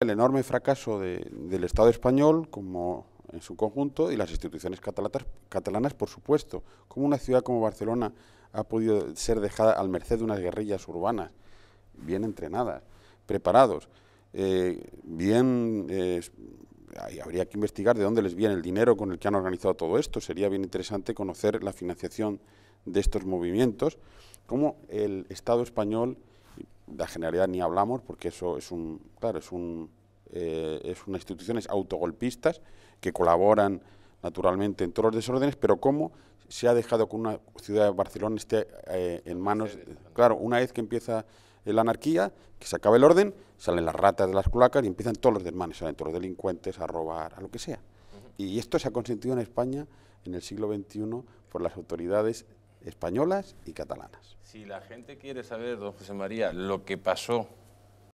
El enorme fracaso del Estado español como en su conjunto y las instituciones catalanas, por supuesto. como una ciudad como Barcelona ha podido ser dejada al merced de unas guerrillas urbanas bien entrenadas, preparados, eh, bien... Eh, habría que investigar de dónde les viene el dinero con el que han organizado todo esto. Sería bien interesante conocer la financiación de estos movimientos, cómo el Estado español la generalidad ni hablamos porque eso es un, claro, es un, eh, es unas instituciones autogolpistas que colaboran naturalmente en todos los desórdenes, pero cómo se ha dejado que una ciudad de Barcelona esté eh, en manos, claro, una vez que empieza la anarquía, que se acabe el orden, salen las ratas de las culacas y empiezan todos los desmanes, salen todos los delincuentes a robar, a lo que sea. Y esto se ha consentido en España en el siglo XXI por las autoridades españolas y catalanas. Si la gente quiere saber, don José María, lo que pasó